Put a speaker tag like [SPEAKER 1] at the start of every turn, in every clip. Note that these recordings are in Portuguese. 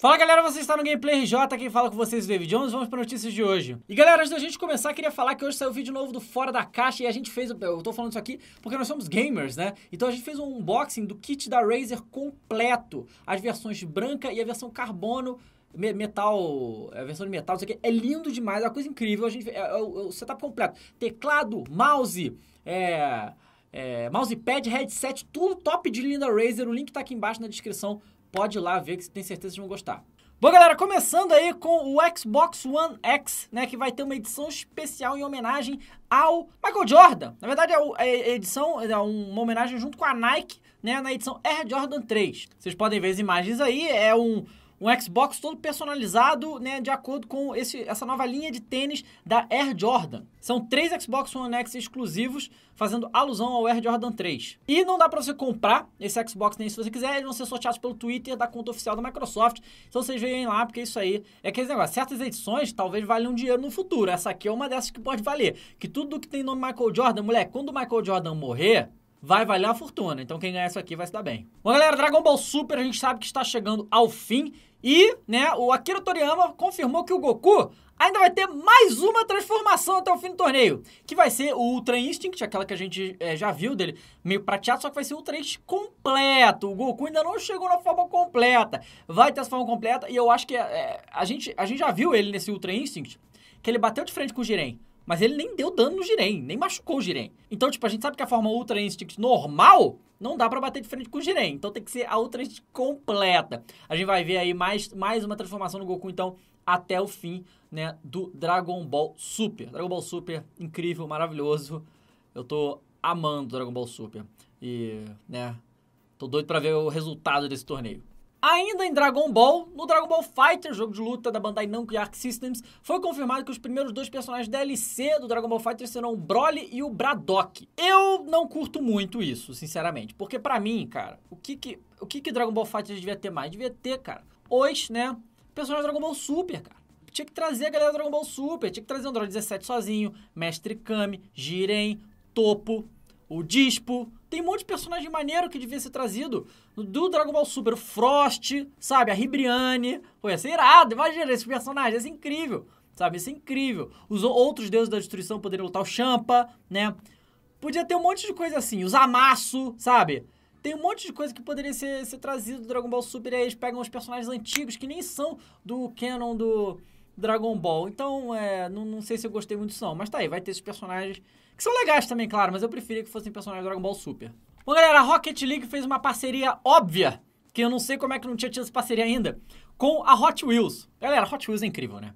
[SPEAKER 1] Fala galera, você está no Gameplay RJ, quem fala com vocês é o David Jones, vamos para notícias de hoje. E galera, antes da gente começar, queria falar que hoje saiu vídeo novo do Fora da Caixa e a gente fez, eu tô falando isso aqui porque nós somos gamers, né? Então a gente fez um unboxing do kit da Razer completo, as versões branca e a versão carbono metal, é, a versão de metal, isso aqui é lindo demais, é uma coisa incrível, a gente, é, é, é, o setup completo, teclado, mouse, é, é, mousepad, headset, tudo top de linda Razer, o link tá aqui embaixo na descrição pode ir lá ver que você tem certeza que vão gostar. Bom, galera, começando aí com o Xbox One X, né, que vai ter uma edição especial em homenagem ao Michael Jordan. Na verdade, é a é, é edição, é uma homenagem junto com a Nike, né, na edição Air Jordan 3. Vocês podem ver as imagens aí, é um um Xbox todo personalizado, né, de acordo com esse, essa nova linha de tênis da Air Jordan. São três Xbox One X exclusivos, fazendo alusão ao Air Jordan 3. E não dá para você comprar esse Xbox nem se você quiser, eles vão ser sorteados pelo Twitter da conta oficial da Microsoft. Então vocês veem lá, porque isso aí é aquele negócio. Certas edições talvez valham dinheiro no futuro. Essa aqui é uma dessas que pode valer. Que tudo que tem nome Michael Jordan, moleque, quando o Michael Jordan morrer, vai valer a fortuna. Então quem ganhar isso aqui vai se dar bem. Bom, galera, Dragon Ball Super a gente sabe que está chegando ao fim. E, né, o Akira Toriyama confirmou que o Goku ainda vai ter mais uma transformação até o fim do torneio. Que vai ser o Ultra Instinct, aquela que a gente é, já viu dele, meio prateado, só que vai ser o Ultra Instinct completo. O Goku ainda não chegou na forma completa. Vai ter essa forma completa e eu acho que é, a, gente, a gente já viu ele nesse Ultra Instinct, que ele bateu de frente com o Jiren. Mas ele nem deu dano no Jiren, nem machucou o Jiren. Então, tipo, a gente sabe que a forma Ultra Instinct normal não dá para bater de frente com o Jiren. Então tem que ser a Ultra Instinct completa. A gente vai ver aí mais, mais uma transformação no Goku, então, até o fim, né, do Dragon Ball Super. Dragon Ball Super, incrível, maravilhoso. Eu tô amando Dragon Ball Super. E, né, tô doido para ver o resultado desse torneio. Ainda em Dragon Ball, no Dragon Ball Fighter, jogo de luta da Bandai Namco e Arc Systems, foi confirmado que os primeiros dois personagens DLC do Dragon Ball Fighter serão o Broly e o Braddock. Eu não curto muito isso, sinceramente, porque para mim, cara, o que que o que que Dragon Ball Fighter devia ter mais? Devia ter, cara, os, né, personagens Dragon Ball Super, cara tinha que trazer a galera do Dragon Ball Super, tinha que trazer o Android 17 sozinho, Mestre Kami, Jiren, Topo, o Dispo. Tem um monte de personagem maneiro que devia ser trazido do Dragon Ball Super. O Frost, sabe? A Ribriane. Pô, ia ser irado. Imagina esse personagens. Ia ser incrível. Sabe? Ia ser incrível. Os outros deuses da destruição poderiam lutar o Champa, né? Podia ter um monte de coisa assim. Os Amasso, sabe? Tem um monte de coisa que poderia ser, ser trazido do Dragon Ball Super. E aí eles pegam os personagens antigos que nem são do canon do Dragon Ball. Então, é, não, não sei se eu gostei muito disso não, mas tá aí, vai ter esses personagens que são legais também, claro, mas eu preferia que fossem personagens do Dragon Ball Super. Bom, galera, a Rocket League fez uma parceria óbvia, que eu não sei como é que não tinha tido essa parceria ainda, com a Hot Wheels. Galera, Hot Wheels é incrível, né?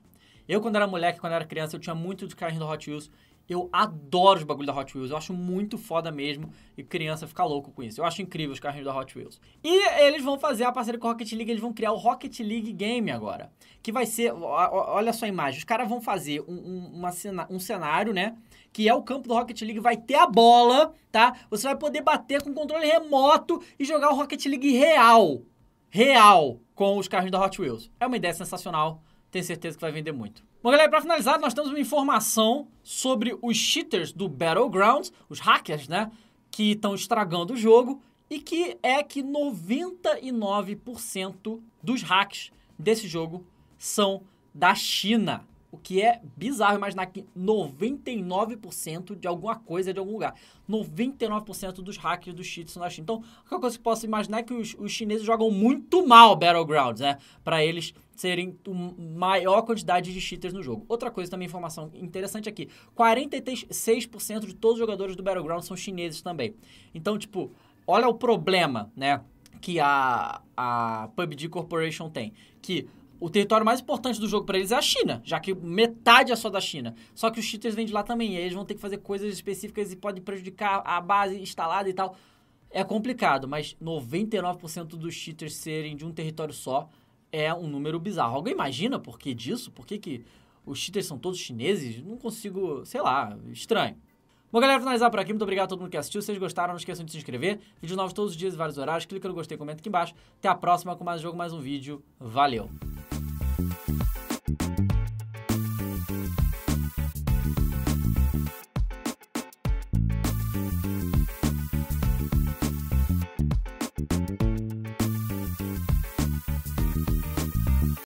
[SPEAKER 1] Eu, quando era moleque, quando era criança, eu tinha muito dos carrinhos da Hot Wheels. Eu adoro os bagulhos da Hot Wheels, eu acho muito foda mesmo. E criança fica louco com isso. Eu acho incrível os carrinhos da Hot Wheels. E eles vão fazer a parceria com a Rocket League, eles vão criar o Rocket League Game agora. Que vai ser, olha só a imagem, os caras vão fazer um, um, um cenário, né? Que é o campo do Rocket League, vai ter a bola, tá? Você vai poder bater com controle remoto e jogar o Rocket League real. Real com os carros da Hot Wheels. É uma ideia sensacional tenho certeza que vai vender muito. Bom, galera, para finalizar, nós temos uma informação sobre os cheaters do Battlegrounds, os hackers, né? Que estão estragando o jogo e que é que 99% dos hacks desse jogo são da China. O que é bizarro imaginar que 99% de alguma coisa é de algum lugar. 99% dos hackers dos cheats são da China. Então, a única coisa que posso imaginar é que os, os chineses jogam muito mal Battlegrounds, né? Para eles serem maior quantidade de cheaters no jogo. Outra coisa também, informação interessante aqui. 46% de todos os jogadores do Battlegrounds são chineses também. Então, tipo, olha o problema, né? Que a, a PUBG Corporation tem. Que o território mais importante do jogo para eles é a China, já que metade é só da China. Só que os cheaters vêm de lá também, e aí eles vão ter que fazer coisas específicas e pode prejudicar a base instalada e tal. É complicado, mas 99% dos cheaters serem de um território só é um número bizarro. Alguém imagina por que disso? Por que, que os cheaters são todos chineses? Não consigo, sei lá, estranho. Bom, galera, finalizar por aqui. Muito obrigado a todo mundo que assistiu. Se vocês gostaram, não esqueçam de se inscrever. Vídeos novos todos os dias, vários horários. Clica no gostei, comenta aqui embaixo. Até a próxima com mais jogo, mais um vídeo. Valeu!